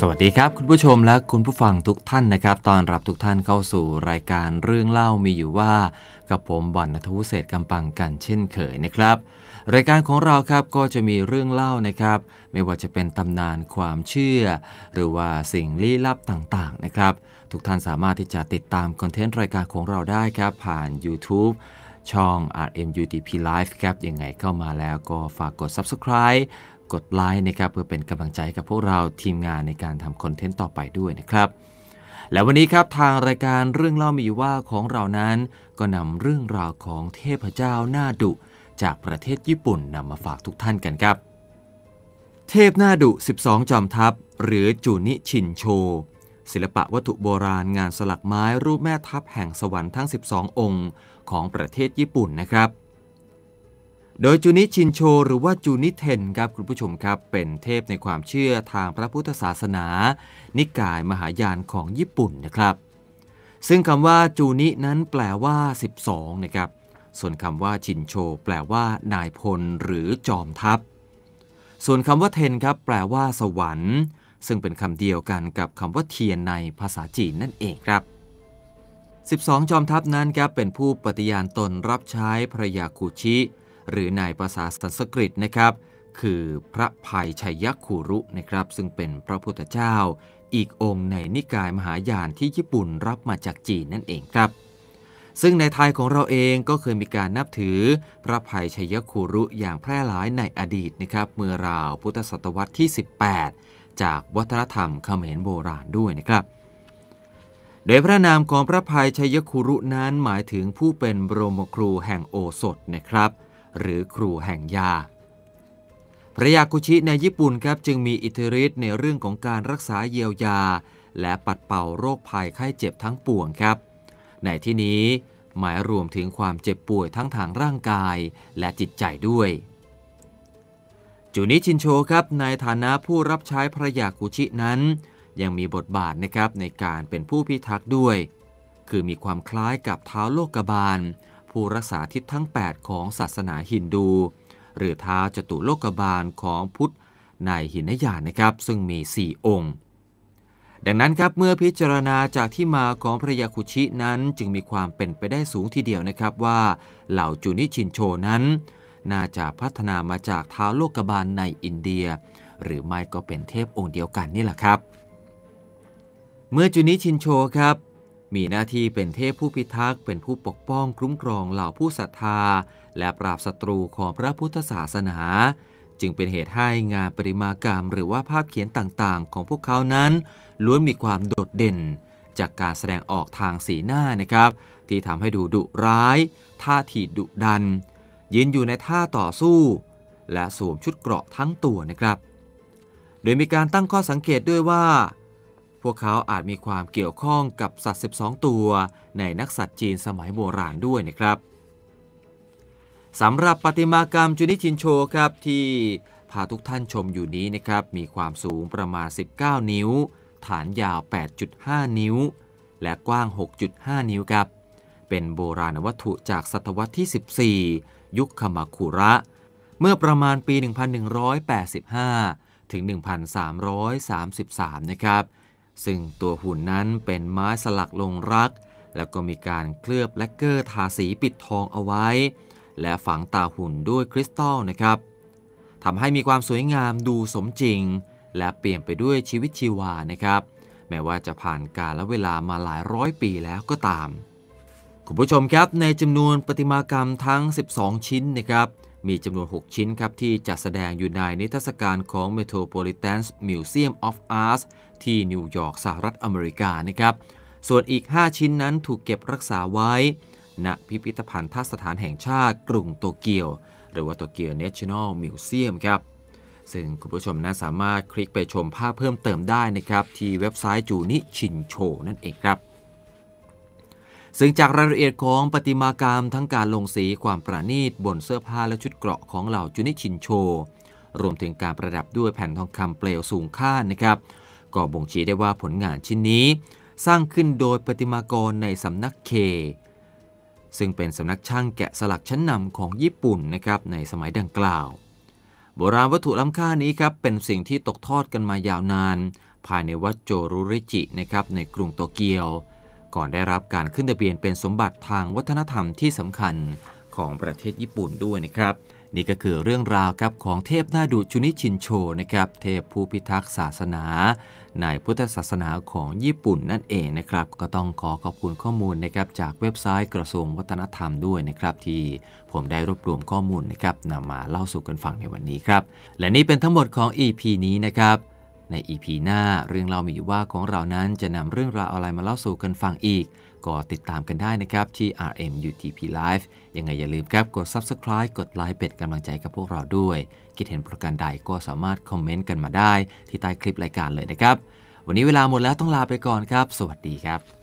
สวัสดีครับคุณผู้ชมและคุณผู้ฟังทุกท่านนะครับตอนรับทุกท่านเข้าสู่รายการเรื่องเล่ามีอยู่ว่ากับผมบอลนทูเศษกำปังกันเช่นเคยนะครับ รายการของเราครับก็จะมีเรื่องเล่านะครับ ไม่ว่าจะเป็นตำนานความเชื่อ หรือว่าสิ่งลี้ลับต่างๆนะครับ ทุกท่านสามารถที่จะติดตามคอนเทนต์รายการของเราได้ครับผ่าน YouTube ช่อง RMUTP Live ครับยังไงเข้ามาแล้วก็ฝากกด subscribe กดไลค์นะครับเพื่อเป็นกำลังใจกับพวกเราทีมงานในการทำคอนเทนต์ต่อไปด้วยนะครับ และวันนี้ครับทางรายการเรื่องเล่ามีว่าของเรานั้น ก็นำเรื่องราวของเทพเจ้าหน้าดุ จากประเทศญี่ปุ่นนำมาฝากทุกท่านกันครับ เทพหน้าดุ 12 จอมทัพ หรือจูนิชินโช ศิลปะวัตถุโบราณงานสลักไม้รูปแม่ทัพแห่งสวรรค์ทั้ง 12 องค์ ของประเทศญี่ปุ่นนะครับโดยจูนิชินโช หรือว่าจูนิเทนครับคุณผู้ชมครับ เป็นเทพในความเชื่อทางพระพุทธศาสนา นิกายมหายานของญี่ปุ่นนะครับ ซึ่งคำว่าจูนินั้นแปลว่า 12นะครับส่วนคำว่า ชินโช แปลว่า นายพลหรือ จอมทัพ ส่วนคำว่าเทนครับแปลว่า สวรรค์ ซึ่งเป็นคำเดียวกันกับคำว่าเทียนในภาษาจีนนั่นเองครับ 12 จอมทัพนั้นครับเป็นผู้ปฏิญาณตนรับใช้พระยาคุชิหรือในภาษาสันสกฤตนะครับ คือพระภัยชัยคูรุนะครับ ซึ่งเป็นพระพุทธเจ้า อีกองค์ในนิกายมหายานที่ญี่ปุ่นรับมาจากจีนนั่นเองครับ ซึ่งในไทยของเราเองก็เคยมีการนับถือพระภัยชัยคูรุ อย่างแพร่หลายในอดีตนะครับ เมื่อราวพุทธศตวรรษที่ 18 จากวัฒนธรรมเขมรโบราณด้วยนะครับโดยพระนามของพระภัยชัยคุรุนั้นหมายถึงผู้เป็นบรมครูแห่งโอสถนะครับหรือครูแห่งยา พระยาคุชิในญี่ปุ่นครับจึงมีอิทธิฤทธิ์ในเรื่องของการรักษาเยียวยา และปัดเป่าโรคภัยไข้เจ็บทั้งปวงครับ ในที่นี้หมายรวมถึงความเจ็บป่วยทั้งทางร่างกายและจิตใจด้วยจูนิชินโชครับ ในฐานะผู้รับใช้พระยาคุชินั้น ยังมีบทบาทนะครับในการเป็นผู้พิทักษ์ด้วย คือมีความคล้ายกับเท้าโลกบาลผู้รักษาทิศทั้ง 8 ของศาสนาฮินดู หรือท้าจตุโลกบาลของพุทธในหินยานนะครับ ซึ่งมี 4 องค์ ดังนั้นครับเมื่อพิจารณาจากที่มาของพระยาคุชินั้นจึงมีความเป็นไปได้สูงทีเดียวนะครับว่าเหล่าจุนิชินโชนั้น น่าจะพัฒนามาจากท้าโลกบาลในอินเดีย หรือไม่ก็เป็นเทพองค์เดียวกันนี่แหละครับ เมื่อจุนิชินโชครับมีหน้าที่เป็นเทพผู้พิทักษ์ เป็นผู้ปกป้องคุ้มครองเหล่าผู้ศรัทธา และปราบศัตรูของพระพุทธศาสนา จึงเป็นเหตุให้งานปริมากรรมหรือว่าภาพเขียนต่างๆ ของพวกเขานั้น ล้วนมีความโดดเด่น จากการแสดงออกทางสีหน้านะครับ ที่ทำให้ดูดุร้าย ท่าทีดุดันยืนอยู่ในท่าต่อสู้ และสวมชุดเกราะทั้งตัวนะครับ โดยมีการตั้งข้อสังเกตด้วยว่าวกเขาอาจมีความเกี่ยวข้องกับสัตว์ 12 ตัวในนักสัตว์จีนสมัยโบราณด้วยนะครับสำหรับปฏิมากรรมจุนิชินโชครับที่พาทุกท่านชมอยู่นี้นะครับ มีความสูงประมาณ 19 นิ้ว ฐานยาว 8.5 นิ้ว และกว้าง 6.5 นิ้วครับ เป็นโบราณวัตถุจากศตวรรษที่14 ยุคคมาคุระ เมื่อประมาณปี1185ถึง1333 นะครับซึ่งตัวหุ่นนั้นเป็นไม้สลักลงรัก แล้วก็มีการเคลือบแลกเกอร์ทาสีปิดทองเอาไว้ และฝังตาหุ่นด้วยคริสตัลนะครับทำให้มีความสวยงามดูสมจริง และเปลี่ยนไปด้วยชีวิตชีวานะครับ แม้ว่าจะผ่านกาลเวลามาหลายร้อยปีแล้วก็ตาม คุณผู้ชมครับในจำนวนประติมากรรมทั้ง 12 ชิ้นนะครับมีจำนวน 6 ชิ้นครับที่จัดแสดงอยู่ในนิทรรศการของ Metropolitan Museum of Art ที่นิวยอร์กสหรัฐอเมริกานะครับ ส่วนอีก 5 ชิ้นนั้นถูกเก็บรักษาไว้ณพิพิธภัณฑ์ทัศถานแห่งชาติกรุงโตเกียว หรือว่าโตเกียว National Museum ครับ ซึ่งคุณผู้ชมนะสามารถคลิกไปชมภาพเพิ่มเติมได้นะครับ ที่เว็บไซต์จูนิชินโช นั่นเองครับซึ่งจากรายละเอียดของปฏิมากรรมทั้งการลงสีความประณีตบนเสื้อผ้าและชุดเกราะของเหล่าจุนิชินโช รวมถึงการประดับด้วยแผ่นทองคำเปลวสูงค่านะครับ ก็บ่งชี้ได้ว่าผลงานชิ้นนี้สร้างขึ้นโดยปฏิมากรในสำนักเค ซึ่งเป็นสำนักช่างแกะสลักชั้นนำของญี่ปุ่นนะครับในสมัยดังกล่าว โบราณวัตถุล้ำค่านี้ครับเป็นสิ่งที่ตกทอดกันมายาวนาน ภายในวัดโจรุริจินะครับในกรุงโตเกียวก่อนได้รับการขึ้นทะเบียนเป็นสมบัติทางวัฒนธรรมที่สำคัญของประเทศญี่ปุ่นด้วยนะครับ นี่ก็คือเรื่องราวครับของเทพหน้าดุชุนิชินโชนะครับเทพผู้พิทักษ์ศาสนาในพุทธศาสนาของญี่ปุ่นนั่นเองนะครับ ก็ต้องขอขอบคุณข้อมูลนะครับจากเว็บไซต์ กระทรวงวัฒนธรรมด้วยนะครับที่ผมได้รวบรวมข้อมูลนะครับนำมาเล่าสู่กันฟังในวันนี้ครับและนี่เป็นทั้งหมดของ EP นี้นะครับในอีพีหน้าเรื่องเรามีอยู่ว่าของเรานั้นจะนำเรื่องราวอะไรมาเล่าสู่กันฟังอีก ก็ติดตามกันได้นะครับที่ RMUTP Live ยังไงอย่าลืมครับกด Subscribe กดไลค์เป็ดกำลังใจกับพวกเราด้วย คิดเห็นประการใดก็สามารถคอมเมนต์กันมาได้ ที่ใต้คลิปรายการเลยนะครับ วันนี้เวลาหมดแล้วต้องลาไปก่อนครับ สวัสดีครับ